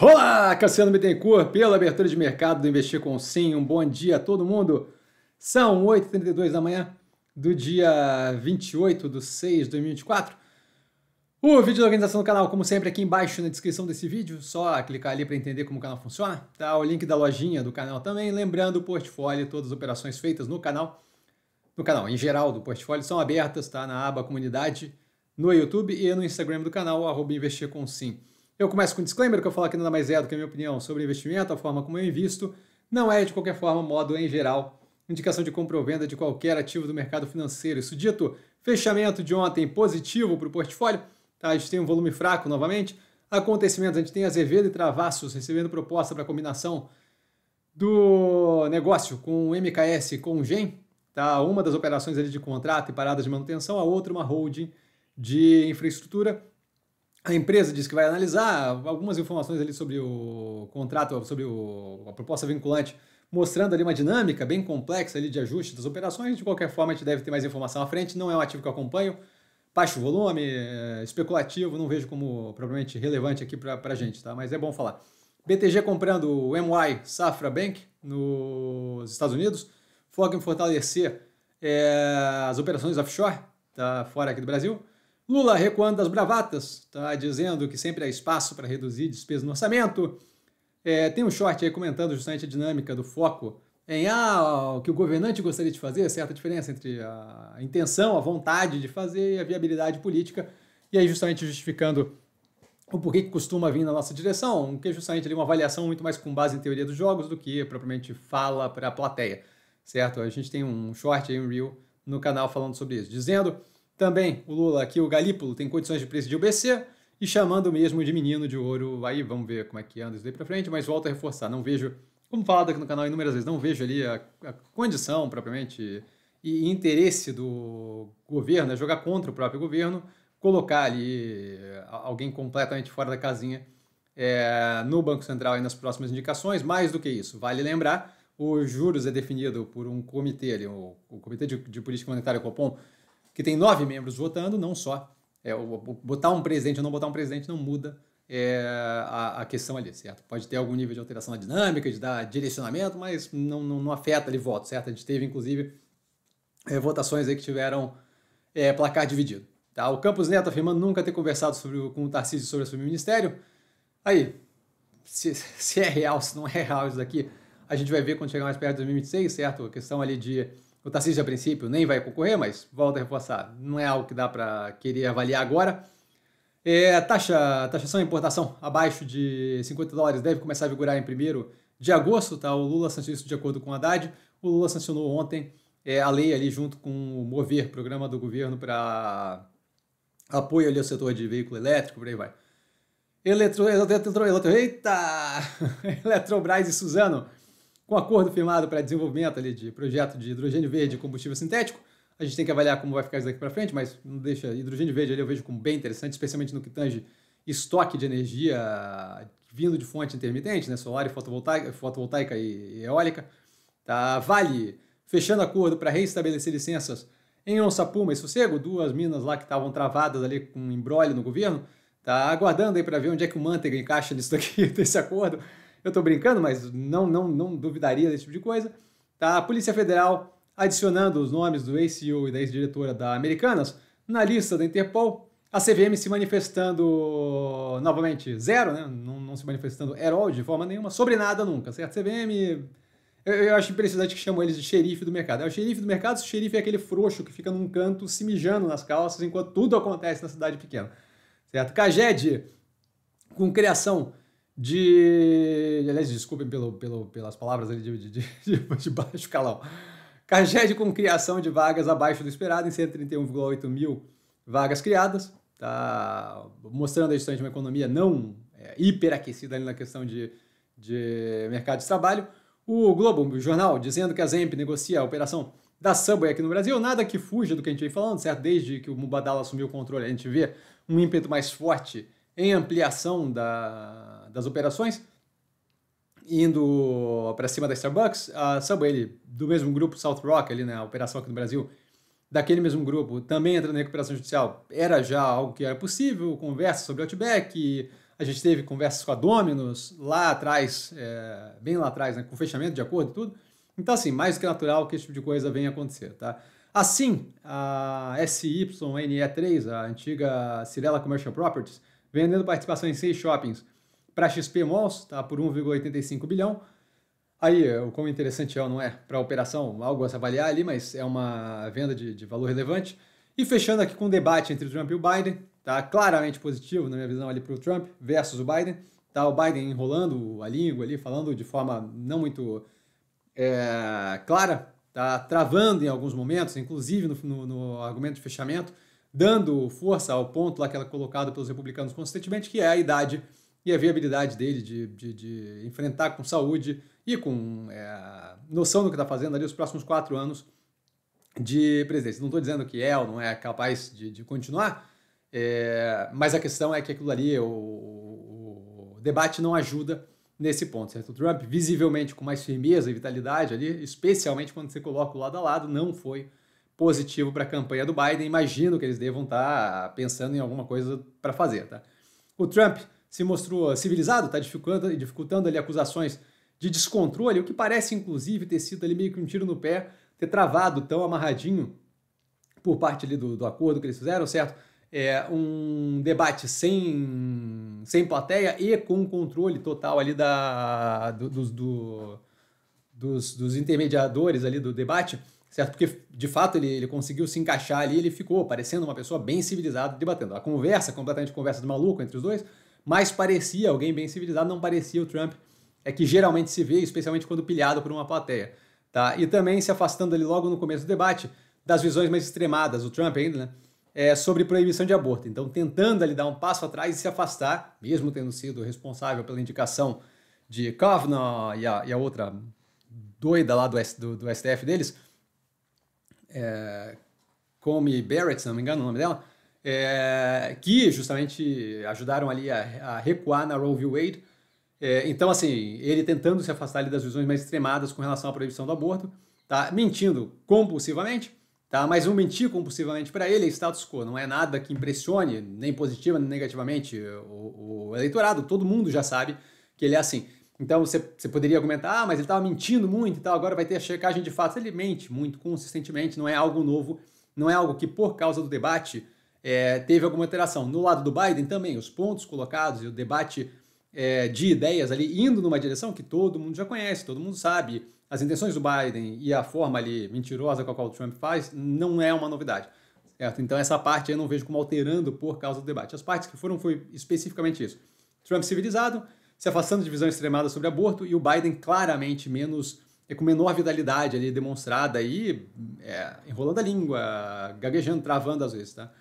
Olá, Cassiano Bittencourt, pela abertura de mercado do Investir com Sim. Um bom dia a todo mundo. São 8h32 da manhã do dia 28 de 6 de 2024. O vídeo da organização do canal, como sempre, aqui embaixo na descrição desse vídeo. Só clicar ali para entender como o canal funciona. Tá o link da lojinha do canal também. Lembrando, o portfólio, todas as operações feitas no canal, no canal em geral do portfólio, são abertas tá? na aba comunidade, no YouTube e no Instagram do canal, arroba investir com sim. Eu começo com um disclaimer que eu falo que nada mais é do que a minha opinião sobre investimento, a forma como eu invisto, não é de qualquer forma, modo em geral, indicação de compra ou venda de qualquer ativo do mercado financeiro. Isso dito, fechamento de ontem positivo para o portfólio, tá? a gente tem um volume fraco novamente. Acontecimentos, a gente tem Azevedo e Travassos recebendo proposta para combinação do negócio com o MKS com o GEM, tá? uma das operações ali de contrato e paradas de manutenção, a outra uma holding de infraestrutura a empresa diz que vai analisar algumas informações ali sobre o contrato, sobre o, a proposta vinculante, mostrando ali uma dinâmica bem complexa ali de ajuste das operações. De qualquer forma, a gente deve ter mais informação à frente. Não é um ativo que eu acompanho. Baixo volume, é, especulativo, não vejo como provavelmente relevante aqui para a gente, tá? Mas é bom falar. BTG comprando o MY Safra Bank nos Estados Unidos. Foca em fortalecer é, as operações offshore, tá? fora aqui do Brasil. Lula recuando as bravatas, tá dizendo que sempre há espaço para reduzir despesas no orçamento. É, tem um short aí comentando justamente a dinâmica do foco em ah, o que o governante gostaria de fazer, certa diferença entre a intenção, a vontade de fazer e a viabilidade política, e aí justamente justificando o porquê que costuma vir na nossa direção, que é justamente ali uma avaliação muito mais com base em teoria dos jogos do que propriamente fala para a plateia, certo? A gente tem um short aí, um reel no canal falando sobre isso, dizendo também o Lula aqui, o Galípolo, tem condições de presidir o BC e chamando mesmo de menino de ouro. Aí vamos ver como é que anda isso daí para frente, mas volto a reforçar, não vejo, como falado aqui no canal inúmeras vezes, não vejo ali a, a condição propriamente e interesse do governo é jogar contra o próprio governo, colocar ali alguém completamente fora da casinha é, no Banco Central e nas próximas indicações. Mais do que isso, vale lembrar, os juros é definido por um comitê, ali, o, o Comitê de, de Política Monetária, o COPOM, que tem nove membros votando, não só. É, botar um presidente ou não botar um presidente não muda é, a, a, questão ali, certo? Pode ter algum nível de alteração na dinâmica, de dar direcionamento, mas não, não, não afeta ali voto, certo? A gente teve, inclusive, é, votações aí que tiveram é, placar dividido. Tá? O Campos Neto afirmando nunca ter conversado sobre, com o Tarcísio sobre o ministério. Aí, se, se é real, se não é real isso daqui, a gente vai ver quando chegar mais perto de 2026, certo? A questão ali de o Tarcísio, a princípio, nem vai concorrer, mas volta a reforçar. Não é algo que dá para querer avaliar agora. É, a taxa, a taxação e importação abaixo de 50 dólares deve começar a vigorar em primeiro de agosto, tá? O Lula sancionou isso de acordo com o Haddad. O Lula sancionou ontem é, a lei ali junto com o Mover, programa do governo para apoio ali ao setor de veículo elétrico, por aí vai. Eletro, eletro, eletro, eita! Eletrobras e Suzano com acordo firmado para desenvolvimento ali de projeto de hidrogênio verde e combustível sintético. A gente tem que avaliar como vai ficar isso daqui para frente, mas não deixa hidrogênio verde ali eu vejo como bem interessante, especialmente no que tange estoque de energia vindo de fonte intermitente, né, solar e fotovoltaica, fotovoltaica e, eólica. Tá, vale fechando acordo para reestabelecer licenças em Puma e Sossego, duas minas lá que estavam travadas ali com um embrólio no governo. Tá aguardando aí para ver onde é que o Manteiga encaixa nisso daqui, desse acordo. Eu estou brincando, mas não, não, não duvidaria desse tipo de coisa. Tá? A Polícia Federal adicionando os nomes do ex-CEO e da ex-diretora da Americanas na lista da Interpol. A CVM se manifestando novamente zero, né? não, não se manifestando herói de forma nenhuma, sobre nada nunca, certo? CVM eu, eu, acho impressionante que chamam eles de xerife do mercado. É o xerife do mercado, o xerife é aquele frouxo que fica num canto se mijando nas calças enquanto tudo acontece na cidade pequena. Certo? Caged, com criação de. Aliás, desculpem pelo, pelo, pelas palavras ali de, de, de, de baixo calão. Caged com criação de vagas abaixo do esperado, em 131,8 mil vagas criadas. Tá mostrando a gestão de uma economia não é, hiperaquecida ali na questão de, de mercado de trabalho. O Globo, o jornal, dizendo que a Zemp negocia a operação da Subway aqui no Brasil, nada que fuja do que a gente vem falando, certo? Desde que o Mubadala assumiu o controle, a gente vê um ímpeto mais forte em ampliação da, das operações, indo para cima da Starbucks, a Subway, do mesmo grupo South Rock, ali na né, operação aqui no Brasil, daquele mesmo grupo, também entra na recuperação judicial, era já algo que era possível, conversa sobre Outback, a gente teve conversas com a Dominus lá atrás, é, bem lá atrás, né, com fechamento de acordo e tudo. Então, assim, mais do que natural que esse tipo de coisa venha acontecer, tá? Assim, a SYNE3, a antiga Cirela Commercial Properties, vendendo participação em seis shoppings para XP Malls, tá? Por 1,85 bilhão. Aí, é, o quão interessante é ou não é para a operação, algo a se avaliar ali, mas é uma venda de, de valor relevante. E fechando aqui com o um debate entre o Trump e o Biden, tá? Claramente positivo, na minha visão, ali para o Trump versus o Biden. Tá? O Biden enrolando a língua ali, falando de forma não muito é, clara, tá? travando em alguns momentos, inclusive no, no, no argumento de fechamento dando força ao ponto lá que era é colocado pelos republicanos constantemente, que é a idade e a viabilidade dele de, de, de enfrentar com saúde e com é, noção do que está fazendo ali os próximos quatro anos de presidência. Não estou dizendo que é ou não é capaz de, de continuar, é, mas a questão é que aquilo ali, o, o, o debate não ajuda nesse ponto, certo? O Trump, visivelmente com mais firmeza e vitalidade ali, especialmente quando você coloca o lado a lado, não foi positivo para a campanha do Biden. Imagino que eles devam estar tá pensando em alguma coisa para fazer. Tá? O Trump se mostrou civilizado, está dificultando, dificultando ali acusações de descontrole, o que parece inclusive ter sido ali meio que um tiro no pé, ter travado tão amarradinho por parte ali do, do acordo que eles fizeram, certo? É, um debate sem, sem plateia e com controle total ali da, do, dos, do, dos, dos intermediadores ali do debate, certo? Porque de fato ele, ele conseguiu se encaixar ali, ele ficou parecendo uma pessoa bem civilizada debatendo. A conversa, completamente conversa de maluco entre os dois, mas parecia alguém bem civilizado, não parecia o Trump, é que geralmente se vê, especialmente quando pilhado por uma plateia. Tá? E também se afastando ali logo no começo do debate das visões mais extremadas, o Trump ainda, né? É, sobre proibição de aborto. Então, tentando ali dar um passo atrás e se afastar, mesmo tendo sido responsável pela indicação de Kavanaugh e a, e a outra doida lá do, S, do, do STF deles, é, Comey Barrett, se não me engano o nome dela, é, que justamente ajudaram ali a, a recuar na Roe v. Wade. É, então, assim, ele tentando se afastar ali das visões mais extremadas com relação à proibição do aborto, tá mentindo compulsivamente, tá? Mas um mentir compulsivamente para ele é status quo, não é nada que impressione, nem positiva nem negativamente, o, o eleitorado. Todo mundo já sabe que ele é assim. Então você, você poderia argumentar, ah, mas ele estava mentindo muito e tal, agora vai ter a checagem de fatos. Ele mente muito consistentemente, não é algo novo, não é algo que, por causa do debate, é, teve alguma alteração. No lado do Biden também, os pontos colocados e o debate é, de ideias ali indo numa direção que todo mundo já conhece, todo mundo sabe. As intenções do Biden e a forma ali mentirosa com a qual o Trump faz não é uma novidade. Certo? Então essa parte eu não vejo como alterando por causa do debate. As partes que foram foi especificamente isso. Trump civilizado se afastando de visão extremada sobre aborto e o Biden claramente menos é com menor vitalidade ali demonstrada aí, é, enrolando a língua, gaguejando, travando às vezes, tá?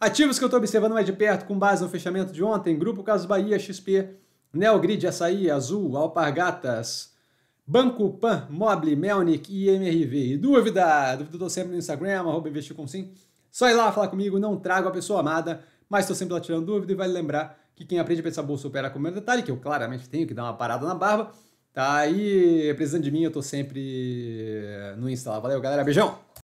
Ativos que eu estou observando mais de perto com base no fechamento de ontem, Grupo Casos Bahia, XP, Neogrid, Açaí, Azul, Alpargatas, Banco Pan, Mobile, Melnick e MRV. E dúvida? Dúvida estou sempre no Instagram, arroba investir com sim. Só ir lá falar comigo, não trago a pessoa amada, mas estou sempre lá tirando dúvida e vale lembrar que quem aprende a pensar bolsa opera com o meu é detalhe, que eu claramente tenho que dar uma parada na barba. Tá aí, precisando de mim, eu tô sempre eh, no Insta lá. Valeu, galera. Beijão!